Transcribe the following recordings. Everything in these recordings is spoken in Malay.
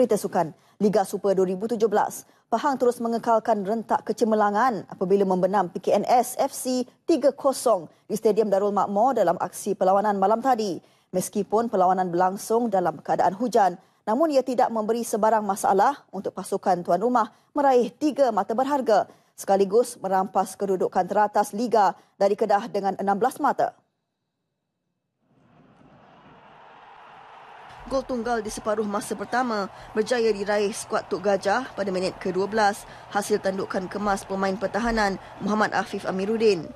Berita Sukan, Liga Super 2017. Pahang terus mengekalkan rentak kecemerlangan apabila membenam PKNS FC 3-0 di Stadium Darul Makmur dalam aksi perlawanan malam tadi. Meskipun perlawanan berlangsung dalam keadaan hujan, namun ia tidak memberi sebarang masalah untuk pasukan tuan rumah meraih tiga mata berharga sekaligus merampas kedudukan teratas Liga dari Kedah dengan 16 mata. Gol tunggal di separuh masa pertama berjaya diraih skuad Tok Gajah pada minit ke-12 hasil tandukan kemas pemain pertahanan Muhammad Afif Amiruddin.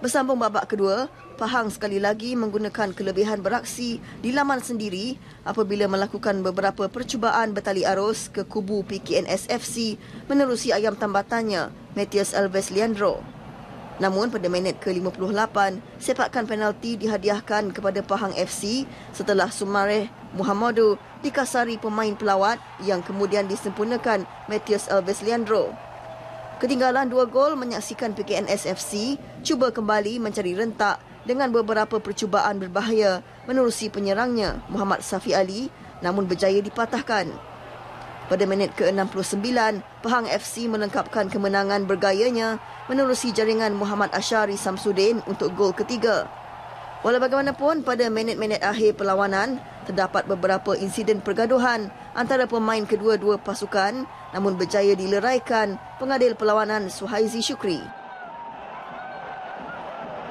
Bersambung babak kedua, Pahang sekali lagi menggunakan kelebihan beraksi di laman sendiri apabila melakukan beberapa percubaan bertali arus ke kubu PKNSFC menerusi ayam tambatannya Matthias Alves Leandro. Namun pada minit ke-58, sepakan penalti dihadiahkan kepada Pahang FC setelah Sumareh Muhammadu dikasari pemain pelawat yang kemudian disempurnakan Matthias Alves Leandro. Ketinggalan dua gol menyaksikan PKNS FC cuba kembali mencari rentak dengan beberapa percubaan berbahaya menerusi penyerangnya Muhammad Safi Ali namun berjaya dipatahkan. Pada minit ke-69, Pahang FC melengkapkan kemenangan bergayanya menerusi jaringan Muhammad Ashari Samsudin untuk gol ketiga. Walau bagaimanapun, pada minit-minit akhir perlawanan, terdapat beberapa insiden pergaduhan antara pemain kedua-dua pasukan namun berjaya dileraikan pengadil perlawanan Suhaizi Shukri.